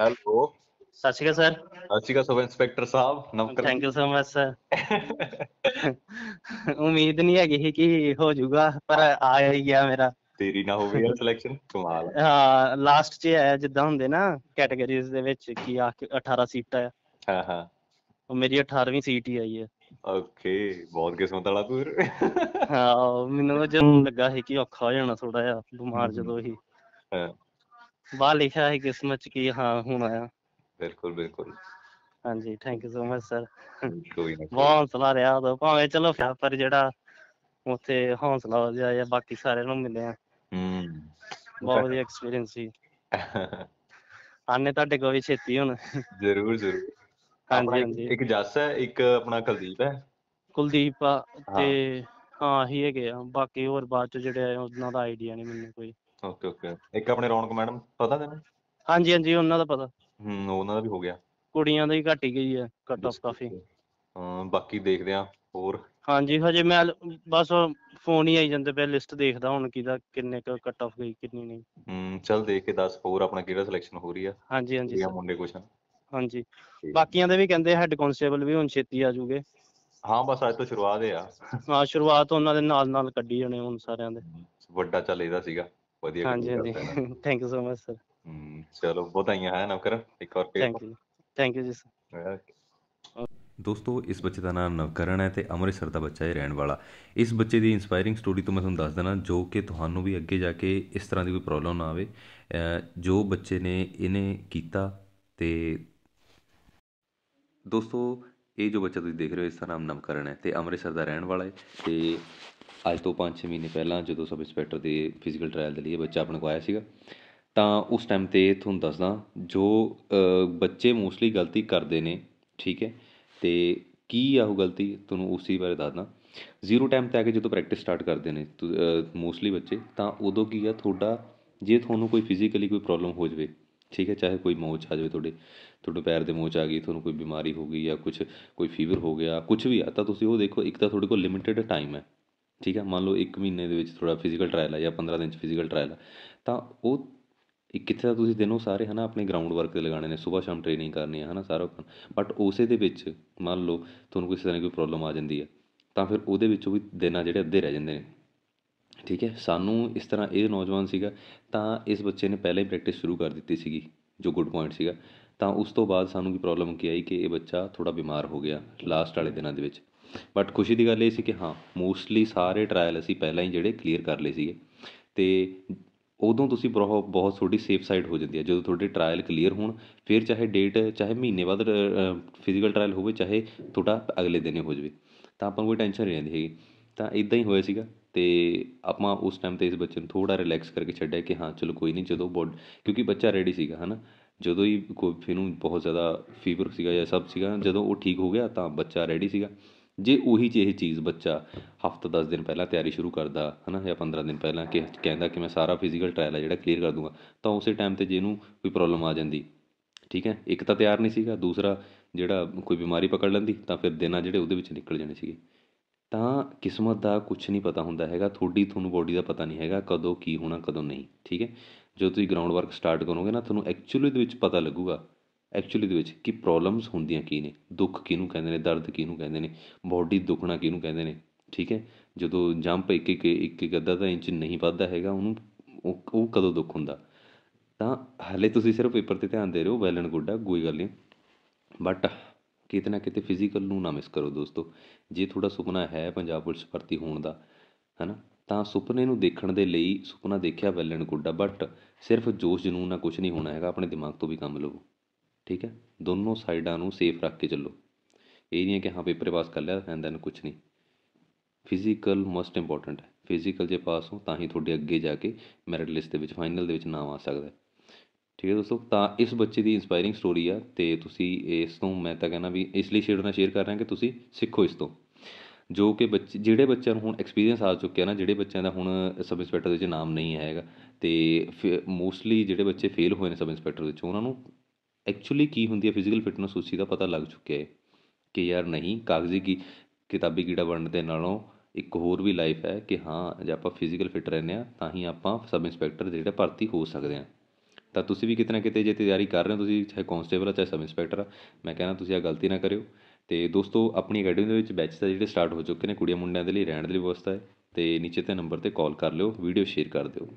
Hello ਸਤਿ ਸ਼੍ਰੀ ਅਕਾਲ sir ਸਤਿ ਸ਼੍ਰੀ ਅਕਾਲ ਸਬ inspector ਸਾਹਿਬ ਨਮਸਕਾਰ thank you so much sir ਉਮੀਦ ਨਹੀਂ ਹੈਗੀ ਸੀ ਕਿ ਹੋ ਜਾਊਗਾ ਪਰ ਆ ਹੀ ਗਿਆ ਮੇਰਾ ਤੇਰੀ ਨਾ ਹੋਵੇ ਯਾਰ ਸਿਲੈਕਸ਼ਨ ਕਮਾਲ ਹੈ ਹਾਂ ਲਾਸਟ 'ਚ ਆਇਆ ਜਿੱਦਾਂ ਹੁੰਦੇ ਨਾ ਕੈਟਾਗਰੀਜ਼ ਦੇ ਵਿੱਚ ਕਿ ਆ 18 ਸੀਟਾਂ ਆ ਹਾਂ ਹਾਂ ਉਹ ਮੇਰੀ 18ਵੀਂ ਸੀਟ ਹੀ ਆਈ ਹੈ ਓਕੇ ਬਹੁਤ ਕਿਸਮਤ ਵਾਲਾ ਤੂੰ ਹਾਂ ਮੈਨੂੰ ਜਦੋਂ ਲੱਗਾ ਸੀ ਕਿ ਔਖਾ ਹੋ ਜਾਣਾ ਥੋੜਾ ਜਿਹਾ ਬਿਮਾਰ ਜਦੋਂ ਹੀ ਹਾਂ। ਵਾਹ ਲਿਖਿਆ ਹੈ ਕਿਸਮਤ ਚ ਕੀ ਹਾਂ ਹੁਣ ਆਇਆ ਬਿਲਕੁਲ ਬਿਲਕੁਲ ਹਾਂਜੀ thank you so much sir ਕੋਈ ਨਾ ਬਹੁਤ ਹੌਸਲਾ ਰਿਹਾ ਉਦੋਂ ਭਾਵੇਂ ਚਲੋ ਫਿਰ ਪਰ ਜਿਹੜਾ ਉੱਥੇ ਹੌਸਲਾ ਹੋ ਜਾਂ ਬਾਕੀ ਸਾਰੇ ਨੂੰ ਮਿਲਿਆ ਹੂੰ ਬਹੁਤ ਵਧੀਆ ਐਕਸਪੀਰੀਅੰਸ ਸੀ ਆਨੇ ਤੁਹਾਡੇ ਕੋਲ ਵੀ ਛੇਤੀ ਹੁਣ ਜ਼ਰੂਰ ਜ਼ਰੂਰ ਹਾਂਜੀ ਹਾਂਜੀ ਇੱਕ ਜੱਸ ਹੈ ਇੱਕ ਆਪਣਾ ਕੁਲਦੀਪ ਹੈ ਕੁਲਦੀਪ ਤੇ ਹਾਂ ਹੀ ਹੈਗੇ ਆ ਬਾਕੀ ਹੋਰ ਬਾਅਦ ਚ ਜਿਹੜੇ ਆ ਉਹਨਾਂ ਦਾ ਆਈਡੀਆ ਨਹੀਂ ਮੈਨੂੰ ਕੋਈ ਓਕੇ ਓਕੇ ਇੱਕ ਆਪਣੇ ਰੌਣਕ ਮੈਡਮ ਪਤਾ ਤੈਨੂੰ ਹਾਂਜੀ ਹਾਂਜੀ ਉਹਨਾਂ ਦਾ ਪਤਾ ਹੂੰ ਉਹਨਾਂ ਦਾ ਵੀ ਹੋ ਗਿਆ ਕੁੜੀਆਂ ਦਾ ਹੀ ਘਟ ਹੀ ਗਈ ਹੈ ਕੱਟ ਆਫ ਕਾਫੀ ਹਾਂ ਬਾਕੀ ਦੇਖਦੇ ਆ ਹੋਰ ਹਾਂਜੀ ਹਜੇ ਮੈਂ ਬਸ ਫੋਨ ਹੀ ਆਈ ਜਾਂਦੇ ਪਹਿਲੇ ਲਿਸਟ ਦੇਖਦਾ ਹੁਣ ਕਿਹਦਾ ਕਿੰਨੇ ਕੁ ਕੱਟ ਆਫ ਗਈ ਕਿੰਨੀ ਨਹੀਂ ਹੂੰ ਚੱਲ ਦੇਖ ਕੇ ਦੱਸ ਹੋਰ ਆਪਣਾ ਕਿਹੜਾ ਸਿਲੈਕਸ਼ਨ ਹੋ ਰਹੀ ਆ ਹਾਂਜੀ ਹਾਂਜੀ ਇਹ ਮੁੰਡੇ ਕੁਛ ਹਾਂਜੀ ਬਾਕੀਆਂ ਦੇ ਵੀ ਕਹਿੰਦੇ ਹੈੱਡ ਕਨਸਟੇਬਲ ਵੀ ਹੁਣ ਛੇਤੀ ਆ ਜੂਗੇ ਹਾਂ ਬਸ ਅੱਜ ਤੋਂ ਸ਼ੁਰੂਆਤ ਹੈ ਆ ਹਾਂ ਸ਼ੁਰੂਆਤ ਉਹਨਾਂ ਦੇ ਨਾਲ ਨਾਲ ਕੱਢੀ ਜਾਣੇ ਹੁਣ ਸਾਰਿਆਂ ਦੇ ਵੱਡਾ ਚੱਲ ਇਹਦਾ ਸੀਗਾ ਵਧੀਆ ਹਾਂਜੀ ਹਾਂਜੀ thank you so much sir ਹਮ, ਚਲੋ ਵਧਾਈਆਂ ਹੈ ਨਵਕਰਨ ਇੱਕ ਹੋਰ paper thank you thank you ਜੀ ਸਰ ਦੋਸਤੋ ਇਸ ਬੱਚੇ ਦਾ ਨਾਮ ਨਵਕਰਨ ਹੈ ਤੇ ਅੰਮ੍ਰਿਤਸਰ ਦਾ ਬੱਚਾ ਹੈ ਰਹਿਣ ਵਾਲਾ ਇਸ ਬੱਚੇ ਦੀ ਇਨਸਪਾਇਰਿੰਗ ਸਟੋਰੀ ਤੋਂ ਮੈਂ ਤੁਹਾਨੂੰ ਦੱਸ ਦੇਣਾ ਜੋ ਕਿ ਤੁਹਾਨੂੰ ਵੀ ਅੱਗੇ ਜਾ ਕੇ ਇਸ ਤਰ੍ਹਾਂ ਦੀ ਕੋਈ ਪ੍ਰੋਬਲਮ ਨਾ ਆਵੇ ਜੋ ਬੱਚੇ ਨੇ ਇਹਨੇ ਕੀਤਾ ਤੇ ਦੋਸਤੋ ਇਹ ਜੋ ਬੱਚਾ ਤੁਸੀਂ ਦੇਖ ਰਹੇ ਹੋ ਇਸ ਦਾ ਨਾਮ ਨਵਕਰਨ ਹੈ ਤੇ ਅੰਮ੍ਰਿਤਸਰ ਦਾ ਰਹਿਣ ਵਾਲਾ ਹੈ ਤੇ ਅੱਜ ਤੋਂ 5-6 ਮਹੀਨੇ ਪਹਿਲਾਂ ਜਦੋਂ ਸਬ ਇੰਸਪੈਕਟਰ ਦੇ ਫਿਜ਼ੀਕਲ ਟਰਾਇਲ ਦੇ ਲਈ ਬੱਚਾ ਆਪਣੇ ਕੋਲ ਆਇਆ ਸੀਗਾ ਤਾਂ ਉਸ ਟਾਈਮ ਤੇ ਤੁਹਾਨੂੰ ਦੱਸਦਾ ਜੋ ਬੱਚੇ ਮੋਸਟਲੀ ਗਲਤੀ ਕਰਦੇ ਨੇ ਠੀਕ ਹੈ ਤੇ ਕੀ ਆ ਉਹ ਗਲਤੀ ਤੁਹਾਨੂੰ ਉਸੇ ਬਾਰੇ ਦੱਸਦਾ ਜ਼ੀਰੋ ਟਾਈਮ ਤੇ ਆ ਕੇ ਜਦੋਂ ਪ੍ਰੈਕਟਿਸ ਸਟਾਰਟ ਕਰਦੇ ਨੇ ਮੋਸਟਲੀ ਬੱਚੇ ਤਾਂ ਉਦੋਂ ਕੀ ਆ ਤੁਹਾਡਾ ਜੇ ਤੁਹਾਨੂੰ ਕੋਈ ਫਿਜ਼ੀਕਲੀ ਕੋਈ ਪ੍ਰੋਬਲਮ ਹੋ ਜਵੇ ਠੀਕ ਹੈ ਚਾਹੇ ਕੋਈ ਮੋਚ ਆ ਜਾਵੇ ਤੁਹਾਡੇ ਤੁਹਾਡੇ ਪੈਰ ਦੇ ਮੋਚ ਆ ਗਈ ਤੁਹਾਨੂੰ ਕੋਈ ਬਿਮਾਰੀ ਹੋ ਗਈ ਜਾਂ ਕੁਝ ਕੋਈ ਫੀਵਰ ਹੋ ਗਿਆ ਕੁਝ ਵੀ ਆ ਤਾਂ ਤੁਸੀਂ ਉਹ ਦੇਖੋ ਇੱਕ ਤਾਂ ਤੁਹਾਡੇ ਕੋਲ ਲਿਮਿਟਿਡ ਟਾਈਮ ਹੈ ਠੀਕ ਆ ਮੰਨ ਲਓ ਇੱਕ ਮਹੀਨੇ ਦੇ ਵਿੱਚ ਥੋੜਾ ਫਿਜ਼ੀਕਲ ਟਰਾਇਲ ਆ ਜਾਂ 15 ਦਿਨ ਚ ਫਿਜ਼ੀਕਲ ਟਰਾਇਲ ਆ ਤਾਂ ਉਹ ਇਹ ਕਿੱਥੇ ਦਾ ਤੁਸੀਂ ਦਿਨੋਂ ਸਾਰੇ ਹਨਾ ਆਪਣੇ ਗਰਾਊਂਡ ਵਰਕ ਤੇ ਲਗਾਣੇ ਨੇ ਸਵੇਰ ਸ਼ਾਮ ਟ੍ਰੇਨਿੰਗ ਕਰਨੀ ਹੈ ਹਨਾ ਸਾਰਾ ਬਟ ਉਸੇ ਦੇ ਵਿੱਚ ਮੰਨ ਲਓ ਤੁਹਾਨੂੰ ਕਿਸੇ ਤਰ੍ਹਾਂ ਕੋਈ ਪ੍ਰੋਬਲਮ ਆ ਜਾਂਦੀ ਹੈ ਤਾਂ ਫਿਰ ਉਹਦੇ ਵਿੱਚੋਂ ਵੀ ਦਿਨਾਂ ਜਿਹੜੇ ਅੱਧੇ ਰਹਿ ਜਾਂਦੇ ਨੇ ਠੀਕ ਹੈ ਸਾਨੂੰ ਇਸ ਤਰ੍ਹਾਂ ਇਹ ਨੌਜਵਾਨ ਸੀਗਾ ਤਾਂ ਇਸ ਬੱਚੇ ਨੇ ਪਹਿਲਾਂ ਹੀ ਪ੍ਰੈਕਟਿਸ ਸ਼ੁਰੂ ਕਰ ਦਿੱਤੀ ਸੀਗੀ ਜੋ ਗੁੱਡ ਪੁਆਇੰਟ ਸੀਗਾ ਤਾਂ ਉਸ ਤੋਂ ਬਾਅਦ ਸਾਨੂੰ ਕੀ ਪ੍ਰੋਬਲਮ ਕੀ ਆਈ ਕਿ ਇਹ ਬੱਚਾ ਥੋੜਾ ਬਿਮਾਰ ਹੋ ਗਿਆ ਲਾਸਟ ਵਾਲੇ ਦਿਨਾਂ ਦੇ ਵਿੱਚ ਬਟ ਖੁਸ਼ੀ ਦੀ ਗੱਲ ਇਹ ਸੀ ਕਿ ਹਾਂ ਮੋਸਟਲੀ ਸਾਰੇ ਟਰਾਇਲ ਅਸੀਂ ਪਹਿਲਾਂ ਹੀ ਜਿਹੜੇ ਕਲੀਅਰ ਕਰ ਲਏ ਸੀਗੇ ਅਤੇ ਉਦੋਂ ਤੁਸੀਂ ਬਹੁਤ ਬਹੁਤ ਤੁਹਾਡੀ ਸੇਫ ਸਾਈਡ ਹੋ ਜਾਂਦੀ ਹੈ ਜਦੋਂ ਤੁਹਾਡੇ ਟਰਾਇਲ ਕਲੀਅਰ ਹੋਣ ਫਿਰ ਚਾਹੇ ਡੇਟ ਚਾਹੇ ਮਹੀਨੇ ਬਾਅਦ ਫਿਜ਼ੀਕਲ ਟਰਾਇਲ ਹੋਵੇ ਚਾਹੇ ਤੁਹਾਡਾ ਅਗਲੇ ਦਿਨੇ ਹੋ ਜਾਵੇ ਤਾਂ ਆਪਾਂ ਨੂੰ ਕੋਈ ਟੈਨਸ਼ਨ ਨਹੀਂ ਰਹਿੰਦੀ ਹੈਗੀ ਤਾਂ ਇਦਾਂ ਹੀ ਹੋਇਆ ਸੀਗਾ ਤੇ ਆਪਾਂ ਉਸ ਟਾਈਮ ਤੇ ਇਸ ਬੱਚੇ ਨੂੰ ਥੋੜਾ ਰਿਲੈਕਸ ਕਰਕੇ ਛੱਡਿਆ ਕਿ ਹਾਂ ਚਲੋ ਕੋਈ ਨਹੀਂ ਜਦੋਂ ਬੋਡ ਕਿਉਂਕਿ ਬੱਚਾ ਰੈਡੀ ਸੀਗਾ ਹਨਾ ਜਦੋਂ ਹੀ ਕੋਈ ਫਿਰ ਨੂੰ ਬਹੁਤ ਜ਼ਿਆਦਾ ਫੀਵਰ ਸੀਗਾ ਜਾਂ ਸਭ ਸੀਗਾ ਜਦੋਂ ਉਹ ਠੀਕ ਹੋ ਗਿਆ ਤਾਂ ਬੱਚਾ ਰੈਡੀ ਸੀਗਾ ਜੇ ਉਹੀ ਚ ਇਹ ਚੀਜ਼ ਬੱਚਾ ਹਫਤਾ 10 ਦਿਨ ਪਹਿਲਾਂ ਤਿਆਰੀ ਸ਼ੁਰੂ ਕਰਦਾ ਹਨਾ ਜਾਂ 15 ਦਿਨ ਪਹਿਲਾਂ ਕਿ ਕਹਿੰਦਾ ਕਿ ਮੈਂ ਸਾਰਾ ਫਿਜ਼ੀਕਲ ਟ੍ਰਾਇਲ ਹੈ ਜਿਹੜਾ ਕਲੀਅਰ ਕਰ ਦੂੰਗਾ ਤਾਂ ਉਸੇ ਟਾਈਮ ਤੇ ਜੇ ਕੋਈ ਪ੍ਰੋਬਲਮ ਆ ਜਾਂਦੀ ਠੀਕ ਹੈ ਇੱਕ ਤਾਂ ਤਿਆਰ ਨਹੀਂ ਸੀਗਾ ਦੂਸਰਾ ਜਿਹੜਾ ਕੋਈ ਬਿਮਾਰੀ ਪਕੜ ਲੈਂਦੀ ਤਾਂ ਫਿਰ ਦਿਨਾਂ ਜਿਹੜੇ ਉਹਦੇ ਵਿੱਚ ਨਿਕਲ ਜਾਣੇ ਸੀਗੇ ਤਾਂ ਕਿਸਮਤ ਦਾ ਕੁਝ ਨਹੀਂ ਪਤਾ ਹੁੰਦਾ ਹੈਗਾ ਤੁਹਾਡੀ ਤੁਹਾਨੂੰ ਬੋਡੀ ਦਾ ਪਤਾ ਨਹੀਂ ਹੈਗਾ ਕਦੋਂ ਕੀ ਹੋਣਾ ਕਦੋਂ ਨਹੀਂ ਠੀਕ ਹੈ ਜਦੋਂ ਤੁਸੀਂ ਗਰਾਊਂਡ ਵਰਕ ਸਟਾਰਟ ਕਰੋਗੇ ਨਾ ਤੁਹਾਨੂੰ ਐਕਚੁਅਲੀ ਦੇ ਵਿੱਚ ਪਤਾ ਲੱਗੂਗਾ ਐਕਚੁਅਲੀ ਦੇ ਵਿੱਚ ਕੀ ਪ੍ਰੋਬਲਮਸ ਹੁੰਦੀਆਂ ਕੀ ਨੇ ਦੁੱਖ ਕਿਹਨੂੰ ਕਹਿੰਦੇ ਨੇ ਦਰਦ ਕਿਹਨੂੰ ਕਹਿੰਦੇ ਨੇ ਬਾਡੀ ਦੁਖਣਾ ਕਿਹਨੂੰ ਕਹਿੰਦੇ ਨੇ ਠੀਕ ਹੈ ਜਦੋਂ ਜੰਪ ਇੱਕ ਇੱਕ ਇੱਕ ਇੱਕ ਅੱਧਾ ਦਾ ਇੰਚ ਨਹੀਂ ਵੱਧਦਾ ਹੈਗਾ ਉਹਨੂੰ ਉਹ ਕਦੋਂ ਦੁੱਖ ਹੁੰਦਾ ਤਾਂ ਹਲੇ ਤੁਸੀਂ ਸਿਰਫ ਪੇਪਰ ਤੇ ਧਿਆਨ ਦੇ ਰਹੇ ਹੋ ਵੈਲ ਐਂਡ ਗੁੱਡ ਆ ਕੋਈ ਗੱਲ ਨਹੀਂ ਬਟ ਕਿਤੇ ਨਾ ਕਿਤੇ ਫਿਜ਼ੀਕਲ ਨੂੰ ਨਾ ਮਿਸ ਕਰੋ ਦੋਸਤੋ ਜੇ ਤੁਹਾਡਾ ਸੁਪਨਾ ਹੈ ਪੰਜਾਬ ਪੁਲਿਸ ਭਰਤੀ ਹੋਣ ਦਾ ਹੈਨਾ ਤਾਂ ਸੁਪਨੇ ਨੂੰ ਦੇਖਣ ਦੇ ਲਈ ਸੁਪਨਾ ਦੇਖਿਆ ਵੈਲ ਐਂਡ ਗੁੱਡ ਆ ਬਟ ਸਿਰਫ ਜੋਸ਼ ਜਨੂਨ ਨਾਲ ਕੁਝ ਨਹੀਂ ਹੋਣਾ ਹੈਗਾ ਆਪਣੇ ਦਿਮਾਗ ਤੋਂ ਵੀ ਕੰਮ ਲਵੋ ਠੀਕ ਹੈ ਦੋਨੋਂ ਸਾਈਡਾਂ ਨੂੰ ਸੇਫ ਰੱਖ ਕੇ ਚੱਲੋ ਇਹ ਨਹੀਂ ਹੈ ਕਿ ਹਾਂ ਪੇਪਰ ਪਾਸ ਕਰ ਲਿਆ ਐਂਡ ਦੈਨ ਕੁਝ ਨਹੀਂ ਫਿਜ਼ੀਕਲ ਮੋਸਟ ਇੰਪੋਰਟੈਂਟ ਹੈ ਫਿਜ਼ੀਕਲ ਜੇ ਪਾਸ ਹੋ ਤਾਂ ਹੀ ਤੁਹਾਡੇ ਅੱਗੇ ਜਾ ਕੇ ਮੈਰਿਟ ਲਿਸਟ ਦੇ ਵਿੱਚ ਫਾਈਨਲ ਦੇ ਵਿੱਚ ਨਾਮ ਆ ਸਕਦਾ ਠੀਕ ਹੈ ਦੋਸਤੋ ਤਾਂ ਇਸ ਬੱਚੇ ਦੀ ਇਨਸਪਾਇਰਿੰਗ ਸਟੋਰੀ ਆ ਤੇ ਤੁਸੀਂ ਇਸ ਤੋਂ ਮੈਂ ਤਾਂ ਕਹਿੰਦਾ ਵੀ ਇਸ ਲਈ ਸ਼ੇਅਰ ਨਾਲ ਸ਼ੇਅਰ ਕਰ ਰਿਹਾ ਕਿ ਤੁਸੀਂ ਸਿੱਖੋ ਇਸ ਤੋਂ ਜੋ ਕਿ ਬੱਚੇ ਜਿਹੜੇ ਬੱਚਿਆਂ ਨੂੰ ਹੁਣ ਐਕਸਪੀਰੀਅੰਸ ਆ ਚੁੱਕਿਆ ਨਾ ਜਿਹੜੇ ਬੱਚਿਆਂ ਦਾ ਹੁਣ ਸਬ ਇੰਸਪੈਕਟਰ ਦੇ ਵਿੱਚ ਨਾਮ ਨਹੀਂ ਆਏਗਾ ਤੇ ਮੋਸਟਲੀ ਜਿਹੜੇ ਬੱਚੇ ਫੇਲ ਹੋਏ ਨੇ ਸਬ ਇੰਸਪੈਕਟਰ ਦੇ ਵਿੱਚ ਉਹਨਾਂ ਨੂੰ ਐਕਚੁਅਲੀ ਕੀ ਹੁੰਦੀ ਹੈ ਫਿਜ਼ੀਕਲ ਫਿਟਨੈਸ ਉਸੀ ਦਾ ਪਤਾ ਲੱਗ ਚੁੱਕਿਆ ਹੈ ਕਿ ਯਾਰ ਨਹੀਂ ਕਾਗਜ਼ੀ ਕੀ ਕਿਤਾਬੀ ਕੀੜਾ ਬਣਨ ਦੇ ਨਾਲੋਂ ਇੱਕ ਹੋਰ ਵੀ ਲਾਈਫ ਹੈ ਕਿ ਹਾਂ ਜੇ ਆਪਾਂ ਫਿਜ਼ੀਕਲ ਫਿਟ ਰਹਿੰਦੇ ਆ ਤਾਂ ਹੀ ਆਪਾਂ ਸਬ ਇੰਸਪੈਕਟਰ ਜਿਹੜਾ ਭਰਤੀ ਹੋ ਸਕਦੇ ਆ ਤਾਂ ਤੁਸੀਂ ਵੀ ਕਿਤਨਾ ਕਿਤੇ ਜੇ ਤਿਆਰੀ ਕਰ ਰਹੇ ਹੋ ਤੁਸੀਂ ਚਾਹੇ ਕਾਂਸਟੇਬਲ ਆ ਚਾਹੇ ਸਬ ਇੰਸਪੈਕਟਰ ਆ ਮੈਂ ਕਹਿੰਦਾ ਤੁਸੀਂ ਆ ਗਲਤੀ ਨਾ ਕਰਿਓ ਤੇ ਦੋਸਤੋ ਆਪਣੀ ਅਕੈਡਮੀ ਦੇ ਵਿੱਚ ਦਾ ਜਿਹੜੇ ਸਟਾਰਟ ਹੋ ਚੁੱਕੇ ਨੇ ਕੁੜੀਆਂ ਮੁੰਡਿਆਂ ਦੇ ਲਈ ਰਹਿਣ ਦੇ ਲਈ ਵਿਵਸਥਾ ਹੈ ਤੇ ਨੀਚੇ ਤੇ ਨੰਬਰ ਤੇ ਕਾਲ ਕਰ ਲਿਓ ਵੀਡੀਓ ਸ਼ੇਅਰ ਕਰ ਦਿਓ